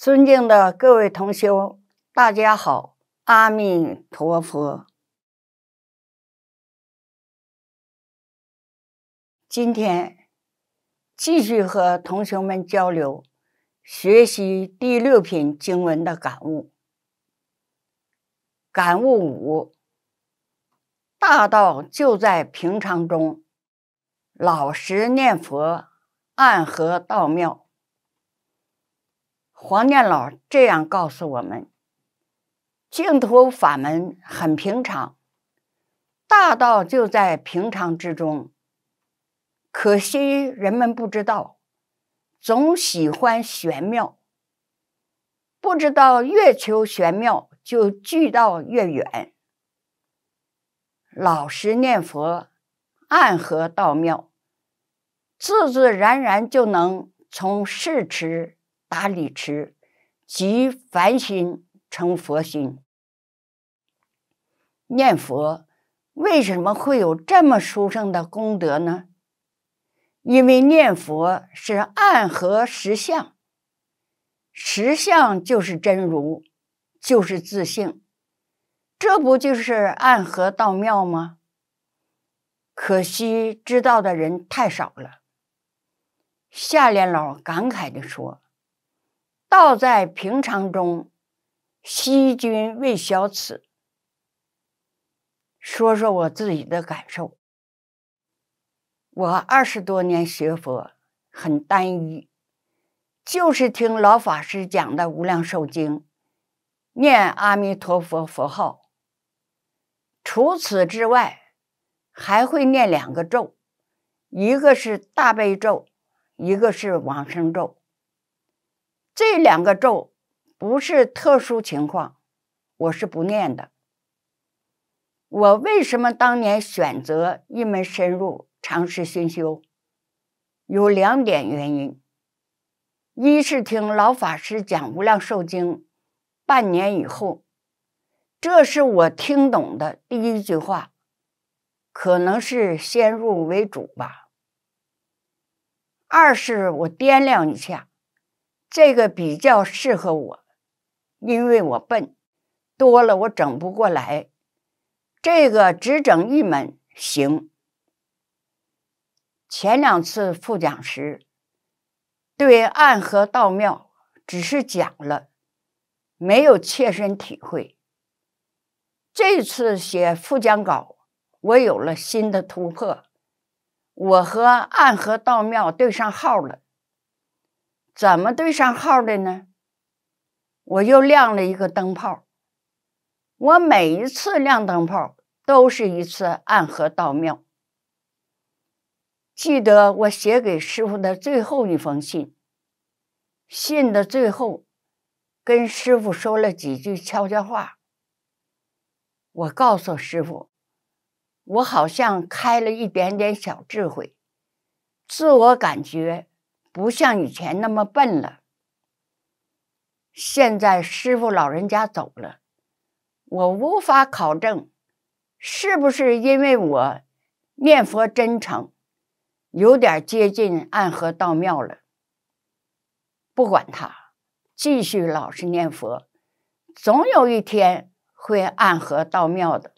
尊敬的各位同修，大家好，阿弥陀佛。今天继续和同学们交流学习第六品经文的感悟。感悟五：大道就在平常中，老实念佛，暗合道妙。黄念老这样告诉我们：“净土法门很平常，大道就在平常之中。可惜人们不知道，总喜欢玄妙，不知道越求玄妙就距道越远。老实念佛，暗合道妙，自自然然就能从世持打理持，即凡心成佛心。念佛为什么会有这么殊胜的功德呢？因为念佛是暗合实相，实相就是真如，就是自性，这不就是暗合道妙吗？可惜知道的人太少了。夏莲老感慨地说。道在平常中，惜君未消此。说说我自己的感受。我二十多年学佛很单一，就是听老法师讲的《无量寿经》，念阿弥陀佛佛号。除此之外，还会念两个咒，一个是大悲咒，一个是往生咒。这两个咒不是特殊情况，我是不念的。我为什么当年选择一门深入尝试熏修，有两点原因：一是听老法师讲《无量寿经》，半年以后，这是我听懂的第一句话，可能是先入为主吧；二是我掂量一下。这个比较适合我，因为我笨，多了我整不过来。这个只整一门行。前两次复讲时，对暗河道庙只是讲了，没有切身体会。这次写复讲稿，我有了新的突破，我和暗河道庙对上号了。怎么对上号的呢？我又亮了一个灯泡。我每一次亮灯泡，都是一次暗合道妙。记得我写给师傅的最后一封信，信的最后，跟师傅说了几句悄悄话。我告诉师傅，我好像开了一点点小智慧，自我感觉。不像以前那么笨了。现在师傅老人家走了，我无法考证，是不是因为我念佛真诚，有点接近暗河道庙了。不管他，继续老实念佛，总有一天会暗河道庙的。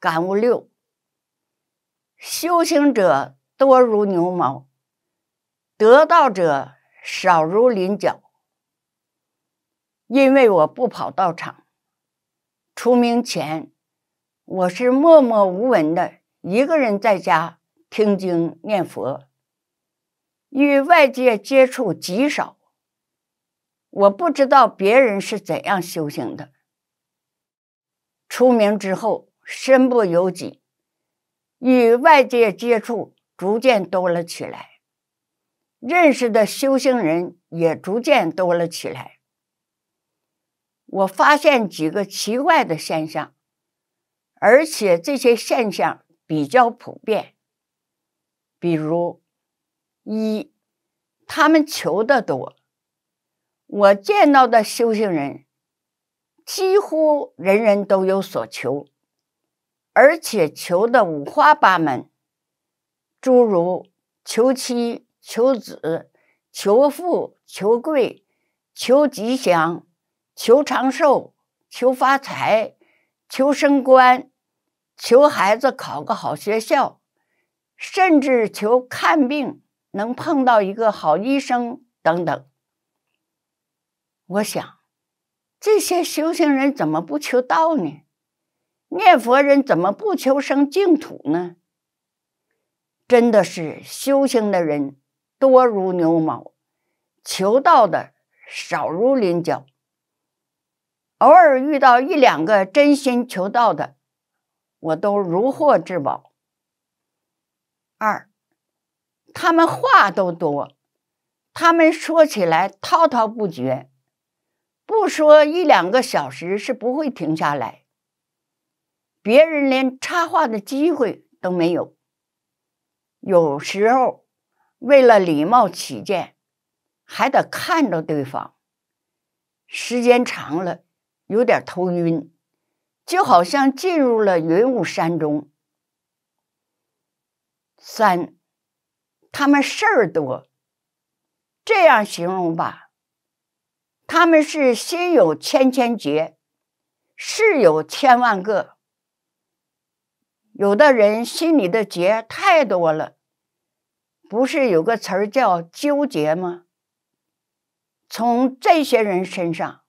感悟六：修行者。多如牛毛，得道者少如麟角。因为我不跑道场，出名前我是默默无闻的，一个人在家听经念佛，与外界接触极少。我不知道别人是怎样修行的。出名之后，身不由己，与外界接触。逐渐多了起来，认识的修行人也逐渐多了起来。我发现几个奇怪的现象，而且这些现象比较普遍。比如，一，他们求的多。我见到的修行人，几乎人人都有所求，而且求的五花八门。诸如求妻、求子、求富、求贵、求吉祥、求长寿、求发财、求升官、求孩子考个好学校，甚至求看病能碰到一个好医生等等。我想，这些修行人怎么不求道呢？念佛人怎么不求生净土呢？真的是修行的人多如牛毛，求道的少如麟角。偶尔遇到一两个真心求道的，我都如获至宝。二，他们话都多，他们说起来滔滔不绝，不说一两个小时是不会停下来，别人连插话的机会都没有。有时候，为了礼貌起见，还得看着对方。时间长了，有点头晕，就好像进入了云雾山中。三，他们事儿多。这样形容吧，他们是心有千千结，事有千万个。有的人心里的结太多了，不是有个词儿叫纠结吗？从这些人身上，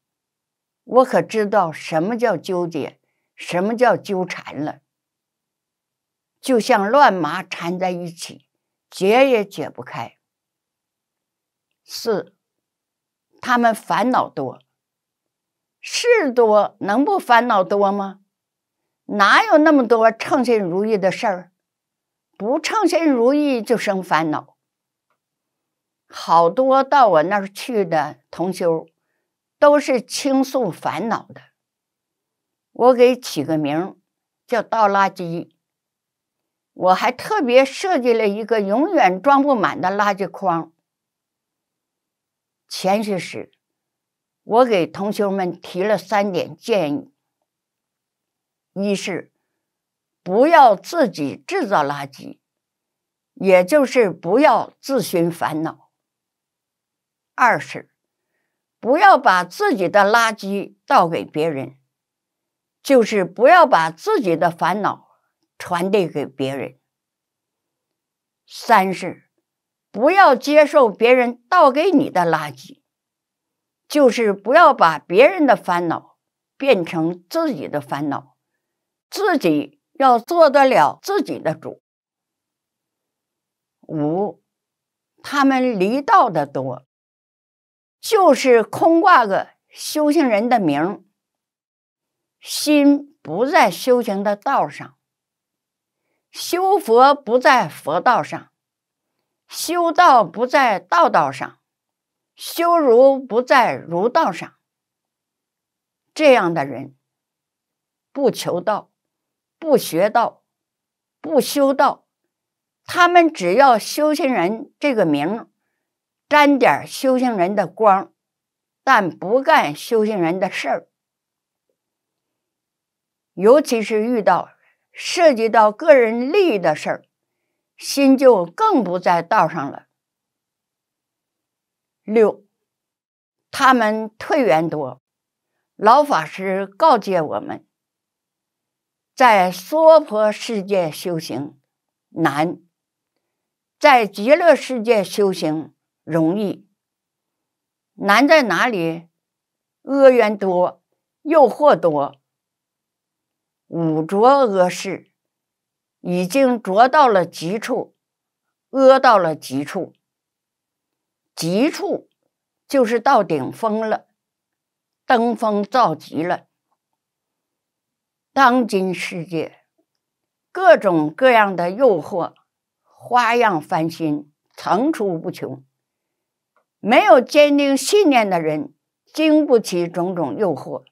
我可知道什么叫纠结，什么叫纠缠了。就像乱麻缠在一起，解也解不开。四，他们烦恼多，事多，能不烦恼多吗？哪有那么多称心如意的事儿？不称心如意就生烦恼。好多到我那儿去的同修，都是倾诉烦恼的。我给起个名叫倒垃圾。我还特别设计了一个永远装不满的垃圾筐。前些时，我给同修们提了三点建议。一是不要自己制造垃圾，也就是不要自寻烦恼；二是不要把自己的垃圾倒给别人，就是不要把自己的烦恼传递给别人；三是不要接受别人倒给你的垃圾，就是不要把别人的烦恼变成自己的烦恼。自己要做得了自己的主。五，他们离道的多，就是空挂个修行人的名心不在修行的道上，修佛不在佛道上，修道不在道道上，修儒不在儒道上。这样的人，不求道。不学道，不修道，他们只要“修行人”这个名沾点修行人的光，但不干修行人的事儿。尤其是遇到涉及到个人利益的事儿，心就更不在道上了。六，他们退缘多，老法师告诫我们。在娑婆世界修行难，在极乐世界修行容易。难在哪里？恶缘多，诱惑多，五浊恶世已经浊到了极处，恶到了极处，极处就是到顶峰了，登峰造极了。当今世界，各种各样的诱惑花样翻新，层出不穷。没有坚定信念的人，经不起种种诱惑，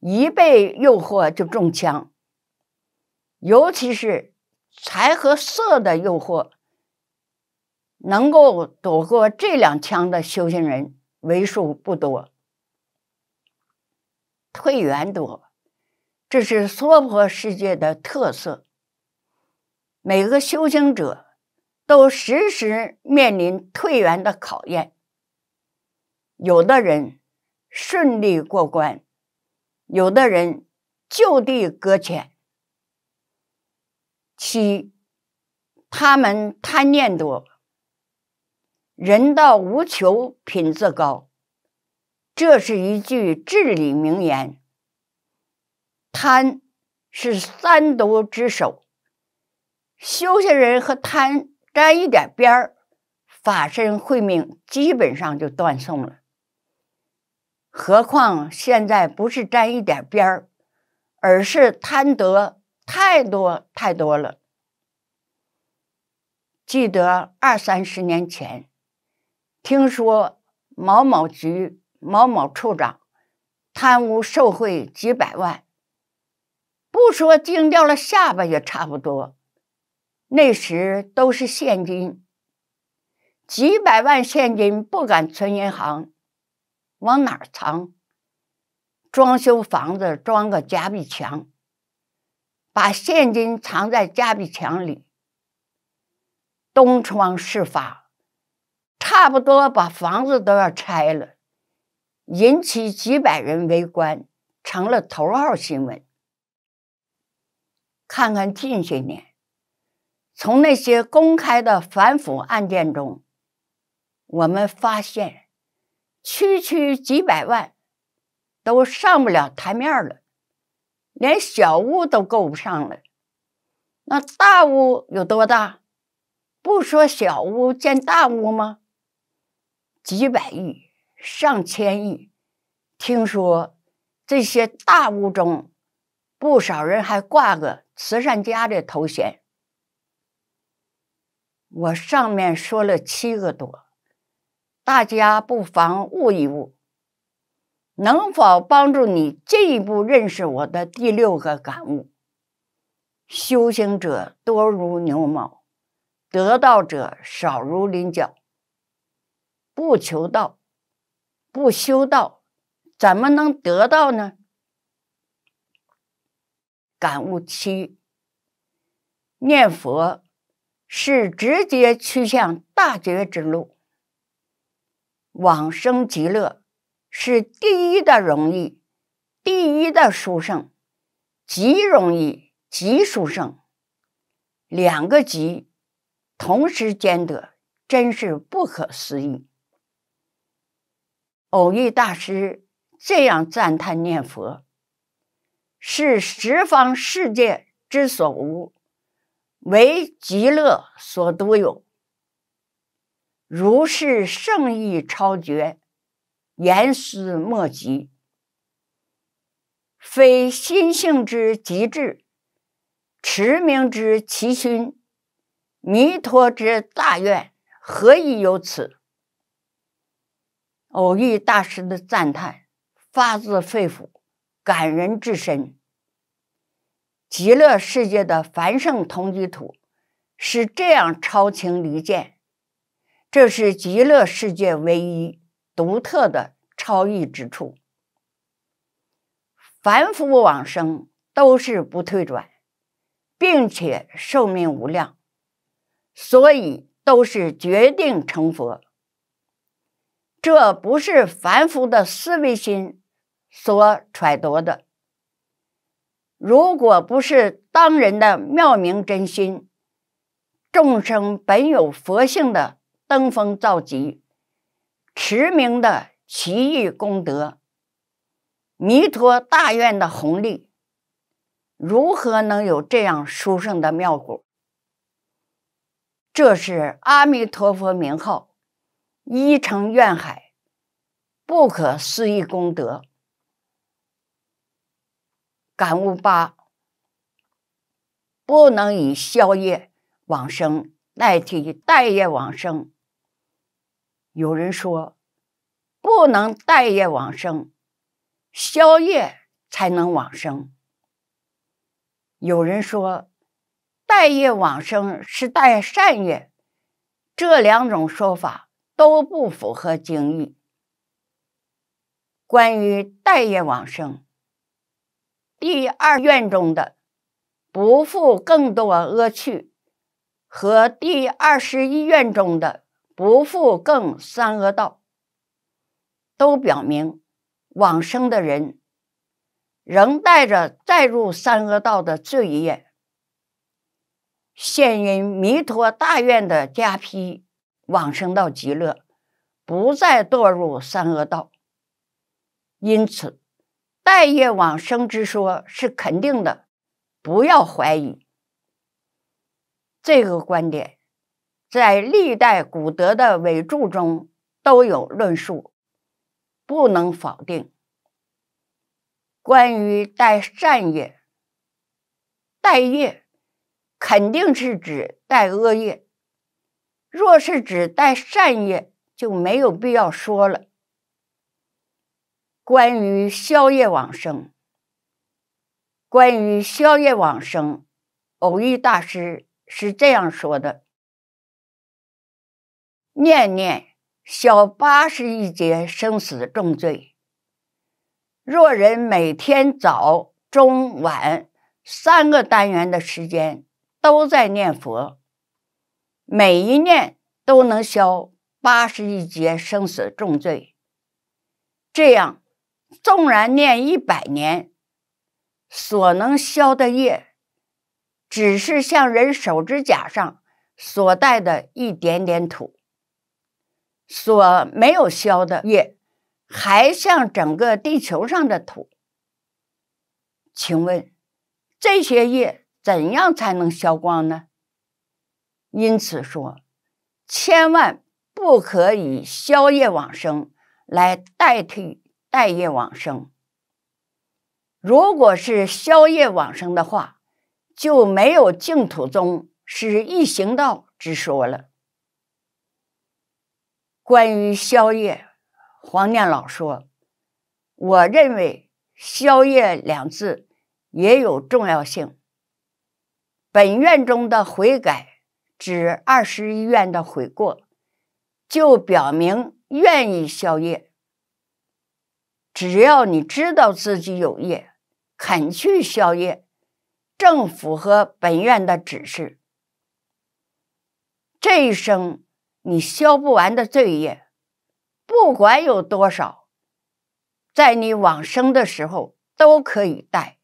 一被诱惑就中枪。尤其是财和色的诱惑，能够躲过这两枪的修行人为数不多，退缘多。这是娑婆世界的特色。每个修行者都时时面临退缘的考验。有的人顺利过关，有的人就地搁浅。七，他们贪念多，人到无求品自高，这是一句至理名言。贪是三毒之首。修行人和贪沾一点边儿，法身慧命基本上就断送了。何况现在不是沾一点边儿，而是贪得太多太多了。记得二三十年前，听说某某局某某处长贪污受贿几百万。不说惊掉了下巴也差不多。那时都是现金，几百万现金不敢存银行，往哪儿藏？装修房子装个夹壁墙，把现金藏在夹壁墙里。东窗事发，差不多把房子都要拆了，引起几百人围观，成了头号新闻。看看近些年，从那些公开的反腐案件中，我们发现，区区几百万都上不了台面了，连小屋都够不上了。那大屋有多大？不说小屋见大屋吗？几百亿、上千亿。听说这些大屋中，不少人还挂个。慈善家的头衔，我上面说了七个多，大家不妨悟一悟，能否帮助你进一步认识我的第六个感悟？修行者多如牛毛，得道者少如麟角。不求道，不修道，怎么能得到呢？感悟七，念佛是直接趋向大觉之路，往生极乐是第一的容易，第一的殊胜，极容易，极殊胜，两个极同时兼得，真是不可思议。偶遇大师这样赞叹念佛。是十方世界之所无，唯极乐所独有。如是圣意超绝，言思莫及，非心性之极致，持明之其勋，弥陀之大愿，何以有此？偶遇大师的赞叹，发自肺腑。感人至深。极乐世界的繁盛同居土是这样超情离见，这是极乐世界唯一独特的超异之处。凡夫往生都是不退转，并且寿命无量，所以都是决定成佛。这不是凡夫的思维心。所揣度的，如果不是当人的妙明真心，众生本有佛性的登峰造极、驰名的奇异功德、弥陀大愿的红利，如何能有这样殊胜的妙果？这是阿弥陀佛名号、一成愿海、不可思议功德。感悟八：不能以消业往生代替待业往生。有人说，不能待业往生，消业才能往生。有人说，待业往生是待善业。这两种说法都不符合经义。关于待业往生。第二愿中的不负更多恶趣，和第二十一愿中的不负更三恶道，都表明往生的人仍带着再入三恶道的罪业。现因弥陀大愿的加批，往生到极乐，不再堕入三恶道，因此。待业往生之说是肯定的，不要怀疑这个观点，在历代古德的伟著中都有论述，不能否定。关于带善业，待业肯定是指带恶业，若是指带善业，就没有必要说了。关于消业往生，关于消业往生，偶遇大师是这样说的：念念消八十一劫生死重罪。若人每天早、中、晚三个单元的时间都在念佛，每一念都能消八十一劫生死重罪，这样。纵然念一百年，所能消的业，只是像人手指甲上所带的一点点土，所没有消的业，还像整个地球上的土。请问这些业怎样才能消光呢？因此说，千万不可以消业往生来代替。待业往生，如果是宵夜往生的话，就没有净土宗是一行道之说了。关于宵夜，黄念老说：“我认为宵夜两字也有重要性。本愿中的悔改，指二十一愿的悔过，就表明愿意宵夜。”只要你知道自己有业，肯去消业，正符合本愿的指示。这一生你消不完的罪业，不管有多少，在你往生的时候都可以带。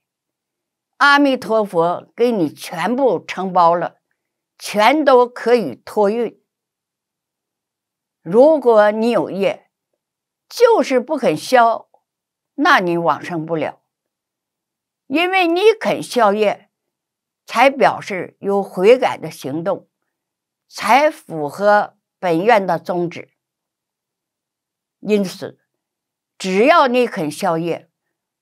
阿弥陀佛给你全部承包了，全都可以托运。如果你有业，就是不肯消。那你往生不了，因为你肯消业，才表示有悔改的行动，才符合本院的宗旨。因此，只要你肯消业，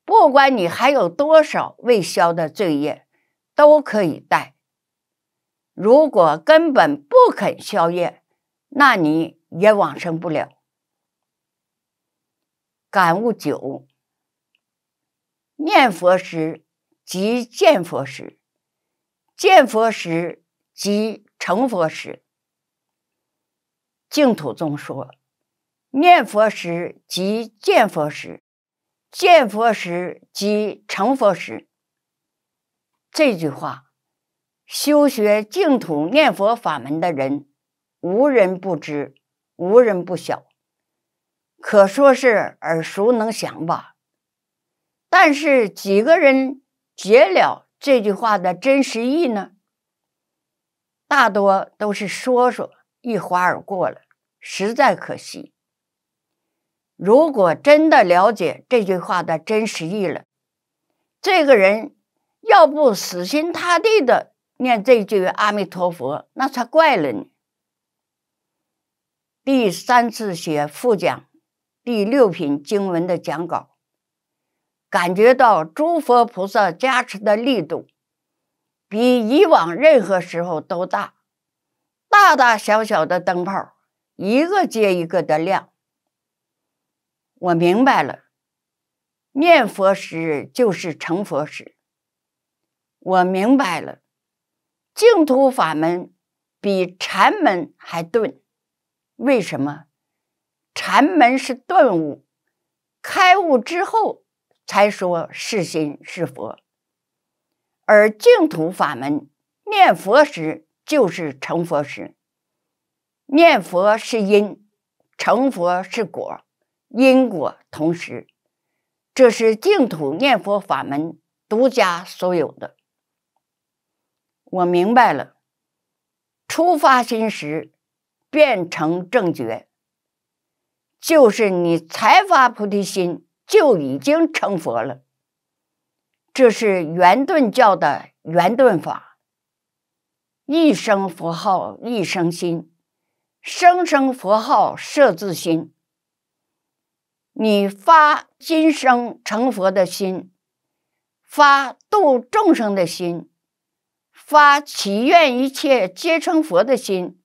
不管你还有多少未消的罪业，都可以带。如果根本不肯消业，那你也往生不了。感悟九。念佛时即见佛时，见佛时即成佛时。净土中说：“念佛时即见佛时，见佛时即成佛时。”这句话，修学净土念佛法门的人，无人不知，无人不晓，可说是耳熟能详吧。但是几个人解了这句话的真实意呢？大多都是说说，一划而过了，实在可惜。如果真的了解这句话的真实意了，这个人要不死心塌地的念这句阿弥陀佛，那才怪了呢。第三次写副讲第六品经文的讲稿。感觉到诸佛菩萨加持的力度比以往任何时候都大，大大小小的灯泡一个接一个的亮。我明白了，念佛时就是成佛时。我明白了，净土法门比禅门还钝，为什么？禅门是顿悟，开悟之后。才说是心是佛，而净土法门念佛时就是成佛时，念佛是因，成佛是果，因果同时，这是净土念佛法门独家所有的。我明白了，初发心时变成正觉，就是你才发菩提心。就已经成佛了。这是圆顿教的圆顿法。一声佛号一声心，声声佛号摄自心。你发今生成佛的心，发度众生的心，发祈愿一切皆成佛的心，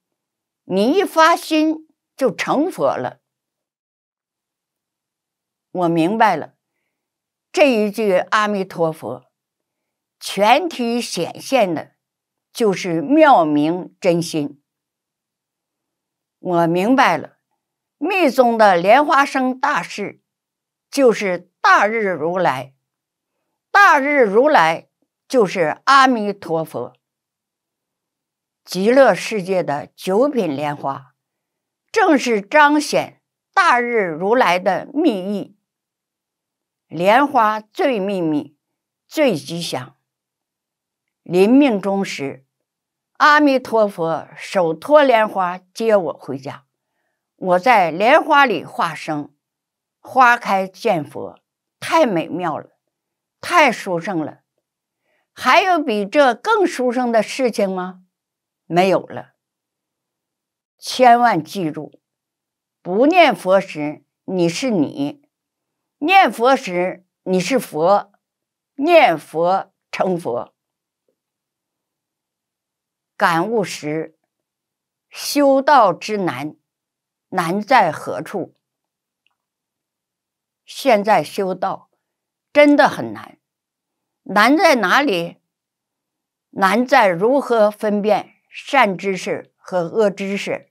你一发心就成佛了。我明白了，这一句阿弥陀佛，全体显现的，就是妙明真心。我明白了，密宗的莲花生大事，就是大日如来，大日如来就是阿弥陀佛。极乐世界的九品莲花，正是彰显大日如来的密意。莲花最秘密，最吉祥。临命终时，阿弥陀佛手托莲花接我回家，我在莲花里化生，花开见佛，太美妙了，太殊胜了。还有比这更殊胜的事情吗？没有了。千万记住，不念佛时你是你。念佛时你是佛，念佛成佛。感悟时，修道之难，难在何处？现在修道真的很难，难在哪里？难在如何分辨善知识和恶知识。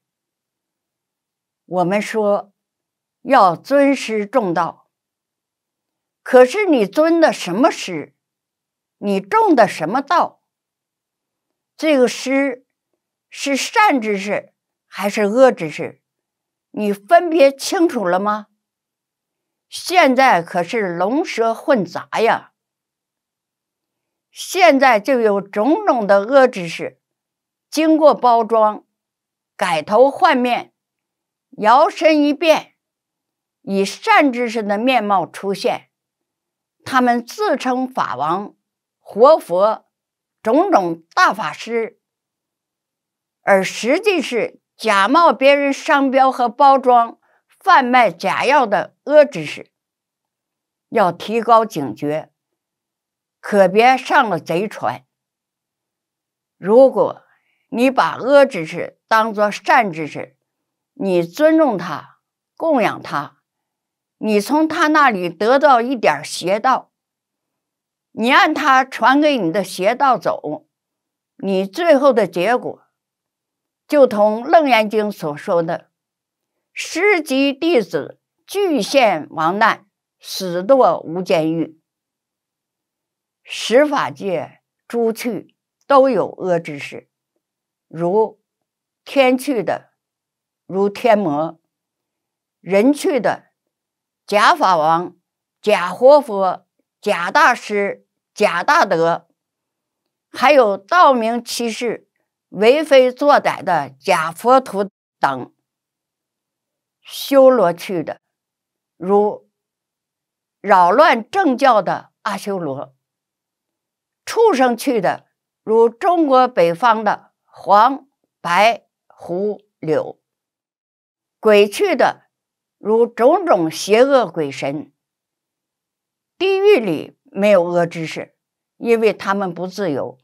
我们说要尊师重道。可是你尊的什么师，你种的什么道？这个师是善知识还是恶知识，你分别清楚了吗？现在可是龙蛇混杂呀！现在就有种种的恶知识，经过包装、改头换面、摇身一变，以善知识的面貌出现。他们自称法王、活佛、种种大法师，而实际是假冒别人商标和包装，贩卖假药的恶知识。要提高警觉，可别上了贼船。如果你把恶知识当作善知识，你尊重他，供养他。你从他那里得到一点邪道，你按他传给你的邪道走，你最后的结果，就同《楞严经》所说的：“师及弟子俱现亡难，死堕无间狱。”十法界诸趣都有恶之事，如天去的，如天魔；人去的。假法王、假活佛、假大师、假大德，还有道明欺世、为非作歹的假佛徒等。修罗去的，如扰乱正教的阿修罗；畜生去的，如中国北方的黄、白、胡、柳；鬼去的。如种种邪恶鬼神，地狱里没有恶知识，因为他们不自由。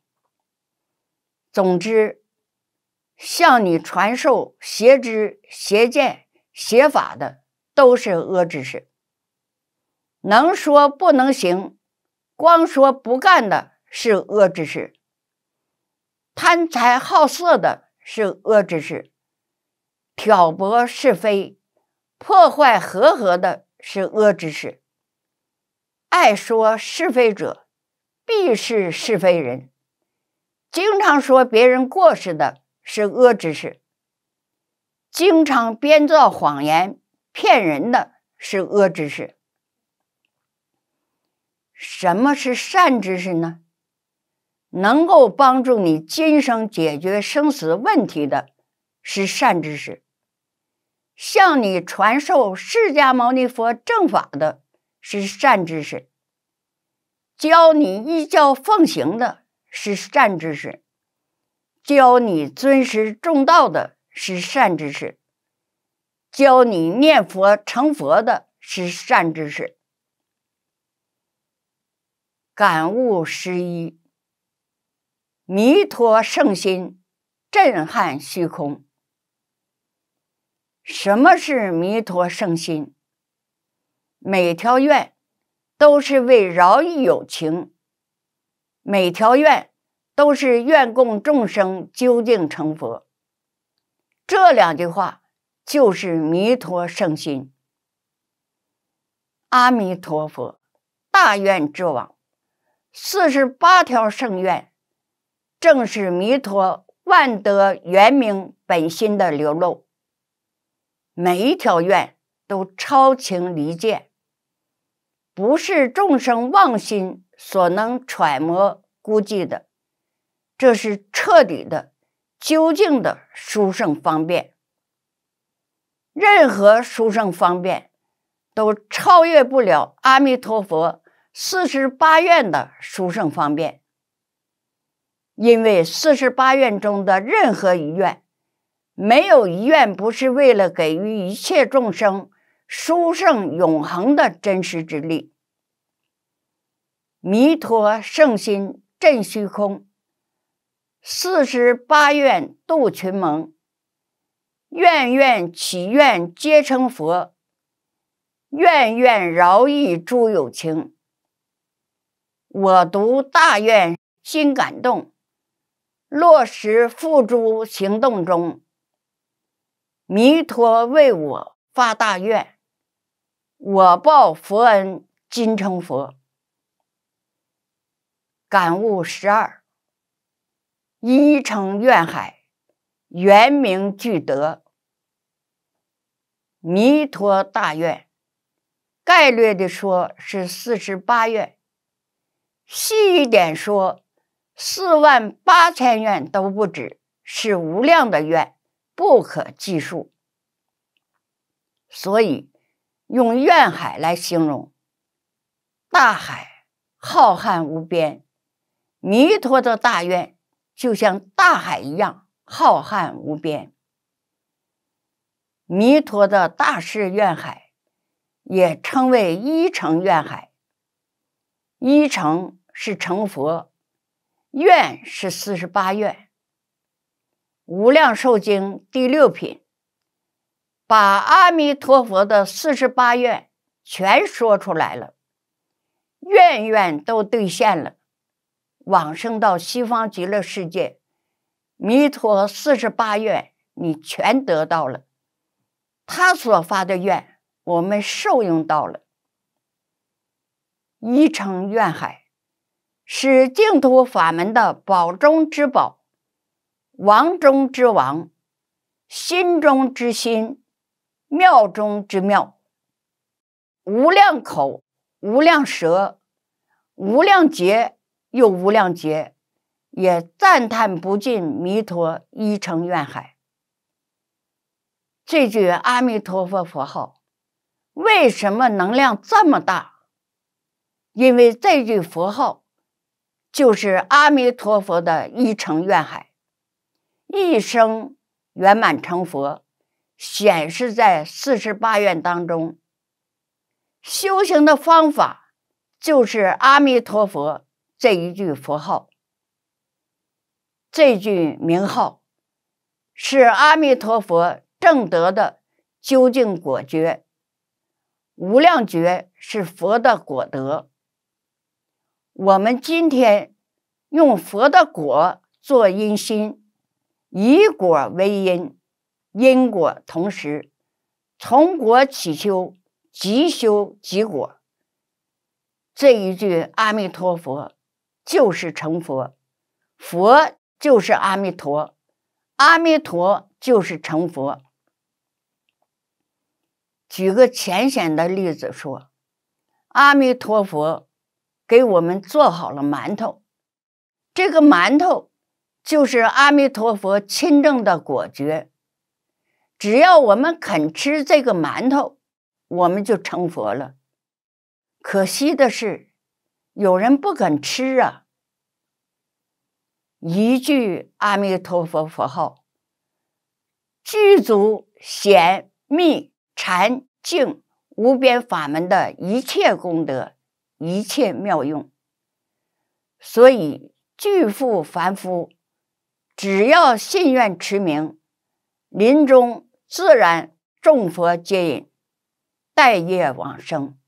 总之，向你传授邪知、邪见、邪法的都是恶知识。能说不能行，光说不干的是恶知识。贪财好色的是恶知识，挑拨是非。破坏和合的是恶知识，爱说是非者，必是是非人。经常说别人过失的是恶知识。经常编造谎言骗人的是恶知识。什么是善知识呢？能够帮助你今生解决生死问题的是善知识。向你传授释迦牟尼佛正法的是善知识，教你依教奉行的是善知识，教你尊师重道的是善知识，教你念佛成佛的是善知识。感悟十一，弥陀圣心震撼虚空。什么是弥陀圣心？每条愿都是为饶益有情，每条愿都是愿供众生究竟成佛。这两句话就是弥陀圣心。阿弥陀佛，大愿之王，四十八条圣愿，正是弥陀万德圆明本心的流露。每一条愿都超情离见，不是众生妄心所能揣摩估计的，这是彻底的、究竟的殊胜方便。任何殊胜方便都超越不了阿弥陀佛四十八愿的殊胜方便，因为四十八愿中的任何一愿。没有一愿，不是为了给予一切众生殊胜永恒的真实之力。弥陀圣心震虚空，四十八愿度群蒙。愿愿祈愿皆成佛，愿愿饶益诸有情。我读大愿心感动，落实付诸行动中。弥陀为我发大愿，我报佛恩，今成佛。感悟十二，一成愿海，圆明具德。弥陀大愿，概略的说是四十八愿，细一点说，四万八千愿都不止，是无量的愿。不可计数，所以用怨海来形容大海，浩瀚无边。弥陀的大愿就像大海一样浩瀚无边。弥陀的大誓愿海也称为一乘愿海，一成是成佛，愿是四十八愿。无量寿经第六品，把阿弥陀佛的四十八愿全说出来了，愿愿都兑现了，往生到西方极乐世界，弥陀四十八愿你全得到了，他所发的愿我们受用到了，一成愿海，是净土法门的宝中之宝。王中之王，心中之心，妙中之妙，无量口，无量舌，无量劫又无量劫，也赞叹不尽弥陀一成愿海。这句阿弥陀佛佛号为什么能量这么大？因为这句佛号就是阿弥陀佛的一成愿海。一生圆满成佛，显示在四十八愿当中。修行的方法，就是阿弥陀佛这一句佛号。这句名号，是阿弥陀佛正德的究竟果觉。无量觉是佛的果德。我们今天用佛的果做因心。以果为因，因果同时，从果起修，即修即果。这一句“阿弥陀佛”就是成佛，佛就是阿弥陀，阿弥陀就是成佛。举个浅显的例子说，阿弥陀佛给我们做好了馒头，这个馒头。就是阿弥陀佛亲证的果决，只要我们肯吃这个馒头，我们就成佛了。可惜的是，有人不肯吃啊！一句阿弥陀佛佛号，具足显密禅净无边法门的一切功德、一切妙用，所以具富凡夫。只要信愿持名，临终自然众佛接引，待业往生，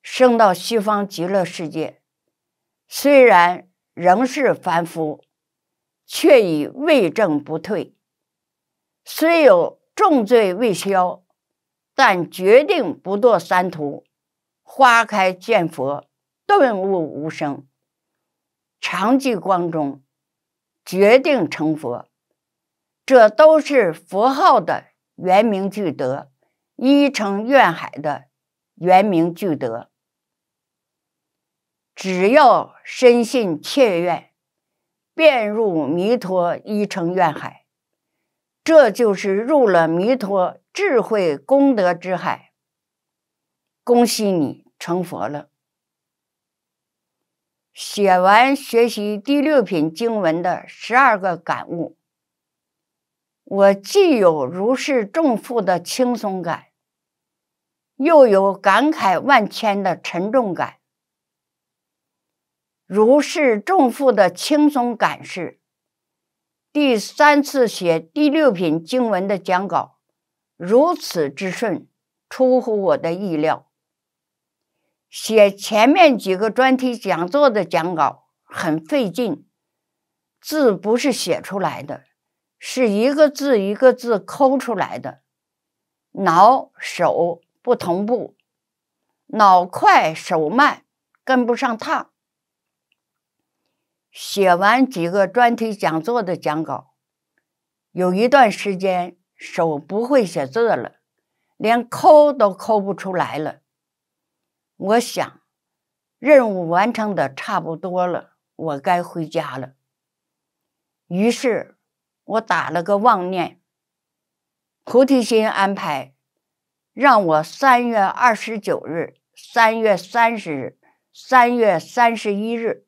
生到西方极乐世界。虽然仍是凡夫，却已未证不退。虽有重罪未消，但决定不堕三途。花开见佛，顿悟无生，常记光中。决定成佛，这都是佛号的原名具德，一成愿海的原名具德。只要深信切愿，便入弥陀一成愿海，这就是入了弥陀智慧功德之海。恭喜你成佛了。写完学习第六品经文的十二个感悟，我既有如释重负的轻松感，又有感慨万千的沉重感。如释重负的轻松感是第三次写第六品经文的讲稿如此之顺，出乎我的意料。写前面几个专题讲座的讲稿很费劲，字不是写出来的，是一个字一个字抠出来的，脑手不同步，脑快手慢跟不上趟。写完几个专题讲座的讲稿，有一段时间手不会写字了，连抠都抠不出来了。我想，任务完成的差不多了，我该回家了。于是，我打了个妄念，菩提心安排，让我三月二十九日、三月三十日、三月三十一日，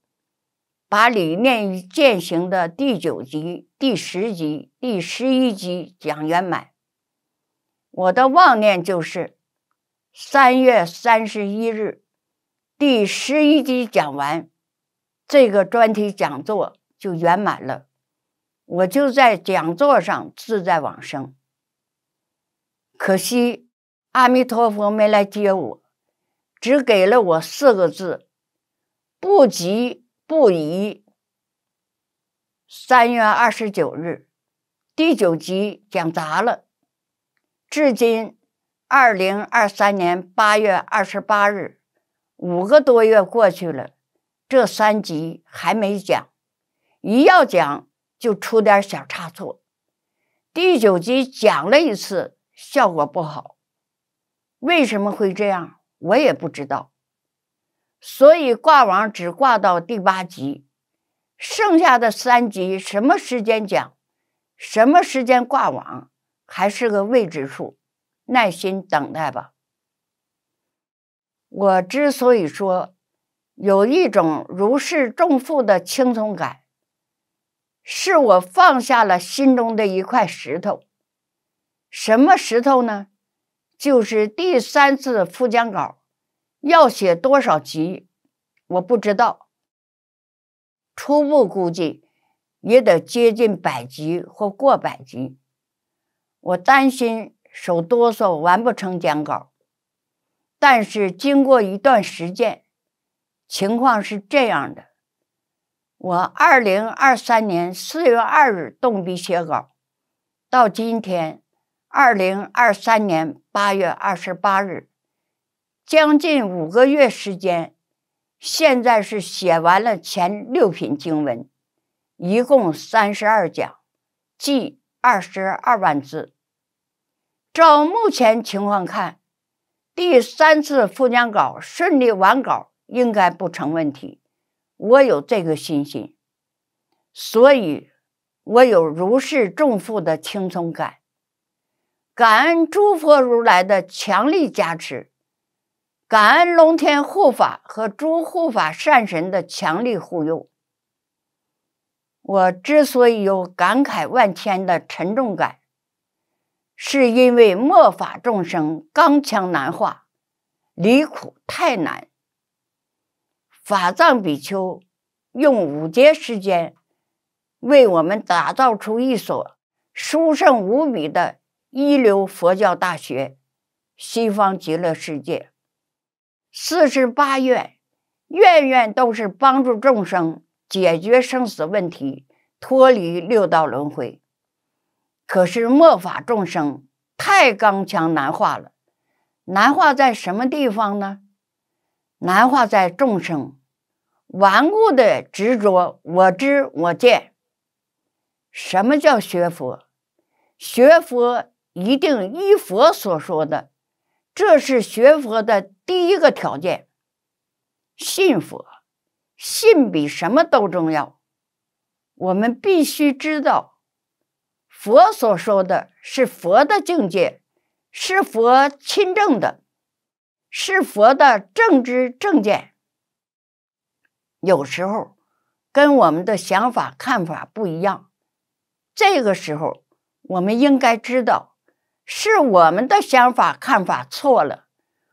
把理念与践行的第九集、第十集、第十一集讲圆满。我的妄念就是。三月三十一日，第十一集讲完，这个专题讲座就圆满了。我就在讲座上自在往生，可惜阿弥陀佛没来接我，只给了我四个字：不急不疑。三月二十九日，第九集讲砸了，至今。二零二三年八月二十八日，五个多月过去了，这三集还没讲。一要讲就出点小差错。第九集讲了一次，效果不好。为什么会这样？我也不知道。所以挂网只挂到第八集，剩下的三集什么时间讲，什么时间挂网，还是个未知数。耐心等待吧。我之所以说有一种如释重负的轻松感，是我放下了心中的一块石头。什么石头呢？就是第三次复讲稿要写多少集，我不知道。初步估计也得接近百集或过百集，我担心。手哆嗦，完不成讲稿。但是经过一段时间，情况是这样的：我二零二三年四月二日动笔写稿，到今天二零二三年八月二十八日，将近五个月时间，现在是写完了前六品经文，一共三十二讲，即二十二万字。照目前情况看，第三次复讲稿顺利完稿应该不成问题，我有这个信心，所以，我有如释重负的轻松感。感恩诸佛如来的强力加持，感恩龙天护法和诸护法善神的强力护佑。我之所以有感慨万千的沉重感。是因为末法众生刚强难化，离苦太难。法藏比丘用五劫时间，为我们打造出一所殊胜无比的一流佛教大学——西方极乐世界。四十八愿，愿愿都是帮助众生解决生死问题，脱离六道轮回。可是，末法众生太刚强难化了，难化在什么地方呢？难化在众生顽固的执着，我知我见。什么叫学佛？学佛一定依佛所说的，这是学佛的第一个条件。信佛，信比什么都重要。我们必须知道。佛所说的是佛的境界，是佛亲证的，是佛的正知正见。有时候跟我们的想法看法不一样，这个时候我们应该知道，是我们的想法看法错了。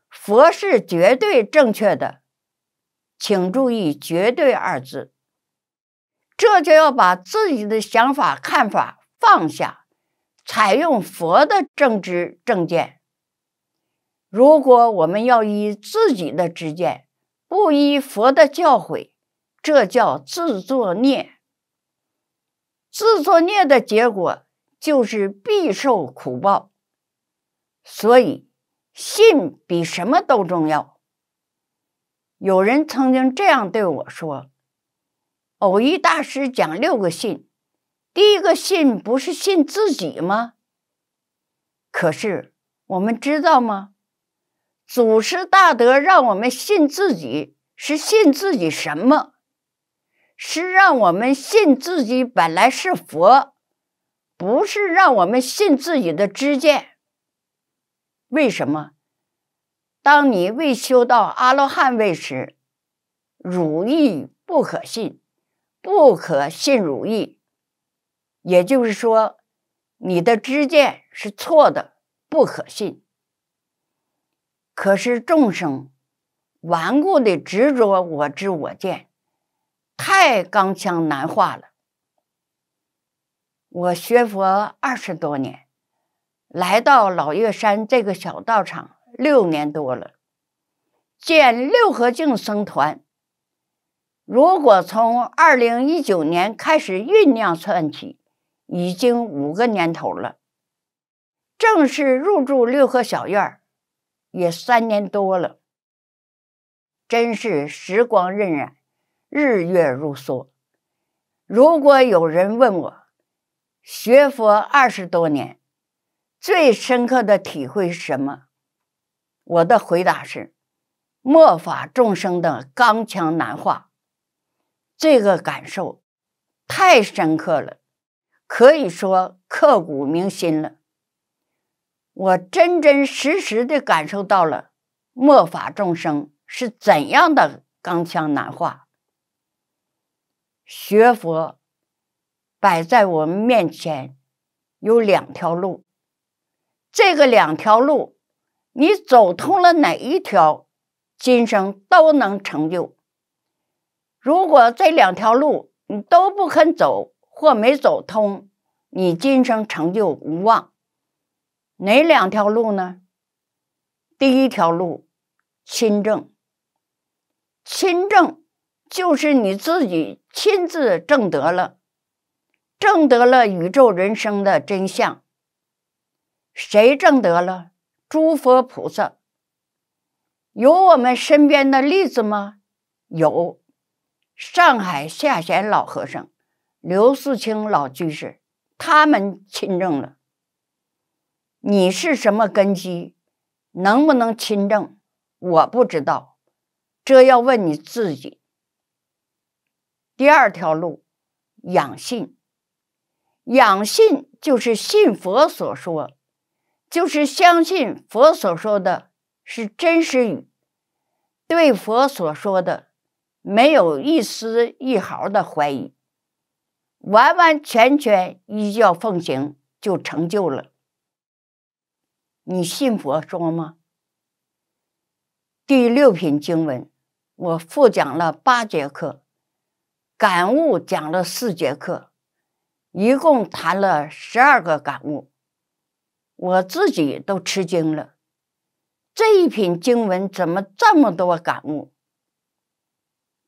佛是绝对正确的，请注意“绝对”二字。这就要把自己的想法看法。放下，采用佛的正知正见。如果我们要依自己的知见，不依佛的教诲，这叫自作孽。自作孽的结果就是必受苦报。所以，信比什么都重要。有人曾经这样对我说：“偶遇大师讲六个信。”第一个信不是信自己吗？可是我们知道吗？祖师大德让我们信自己，是信自己什么？是让我们信自己本来是佛，不是让我们信自己的知见。为什么？当你未修到阿罗汉位时，汝意不可信，不可信汝意。也就是说，你的知见是错的，不可信。可是众生顽固的执着我知我见，太刚强难化了。我学佛二十多年，来到老岳山这个小道场六年多了，建六合净僧团。如果从二零一九年开始酝酿算起。已经五个年头了，正式入住六合小院也三年多了，真是时光荏苒，日月如梭。如果有人问我，学佛二十多年，最深刻的体会是什么？我的回答是：末法众生的刚强难化，这个感受太深刻了。可以说刻骨铭心了。我真真实实的感受到了末法众生是怎样的刚强难化。学佛摆在我们面前有两条路，这个两条路，你走通了哪一条，今生都能成就。如果这两条路你都不肯走。或没走通，你今生成就无望。哪两条路呢？第一条路，亲证。亲证就是你自己亲自证得了，证得了宇宙人生的真相。谁证得了？诸佛菩萨。有我们身边的例子吗？有，上海下贤老和尚。刘素清老居士，他们亲政了。你是什么根基，能不能亲政，我不知道，这要问你自己。第二条路，养信。养信就是信佛所说，就是相信佛所说的，是真实语，对佛所说的，没有一丝一毫的怀疑。完完全全依教奉行就成就了。你信佛说吗？第六品经文，我复讲了八节课，感悟讲了四节课，一共谈了十二个感悟，我自己都吃惊了。这一品经文怎么这么多感悟？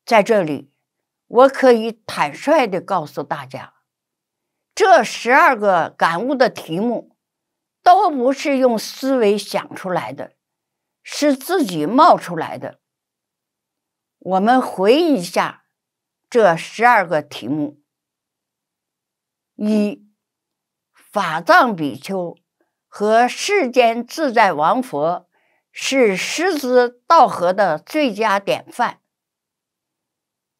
在这里。我可以坦率的告诉大家，这十二个感悟的题目都不是用思维想出来的，是自己冒出来的。我们回忆一下这十二个题目：一、法藏比丘和世间自在王佛是师资道合的最佳典范；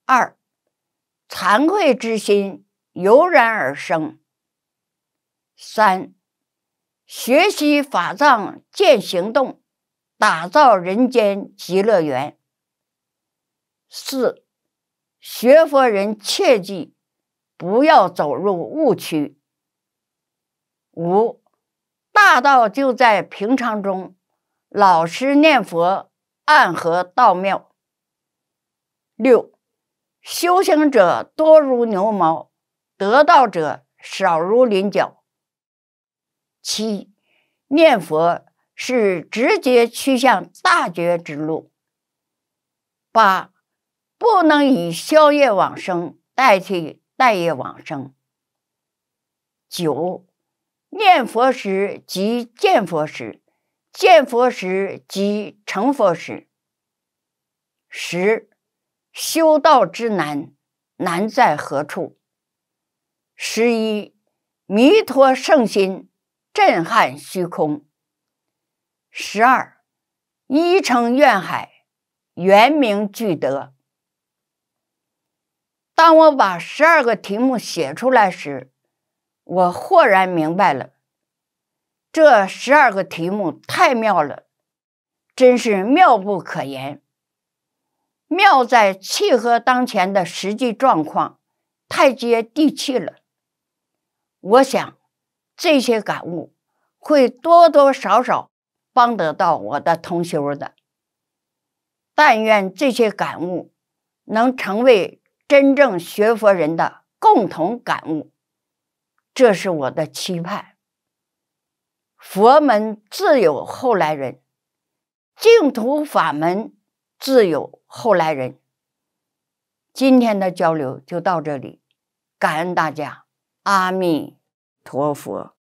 二。惭愧之心油然而生。三、学习法藏见行动，打造人间极乐园。四、学佛人切记，不要走入误区。五、大道就在平常中，老师念佛暗合道妙。六。修行者多如牛毛，得道者少如麟角。七，念佛是直接趋向大觉之路。八，不能以宵夜往生代替待业往生。九，念佛时即见佛时，见佛时即成佛时。十。修道之难，难在何处？十一，弥陀圣心震撼虚空。十二，一成怨海，圆明具德。当我把十二个题目写出来时，我豁然明白了，这十二个题目太妙了，真是妙不可言。妙在契合当前的实际状况，太接地气了。我想这些感悟会多多少少帮得到我的同修的。但愿这些感悟能成为真正学佛人的共同感悟，这是我的期盼。佛门自有后来人，净土法门。自有后来人。今天的交流就到这里，感恩大家，阿弥陀佛。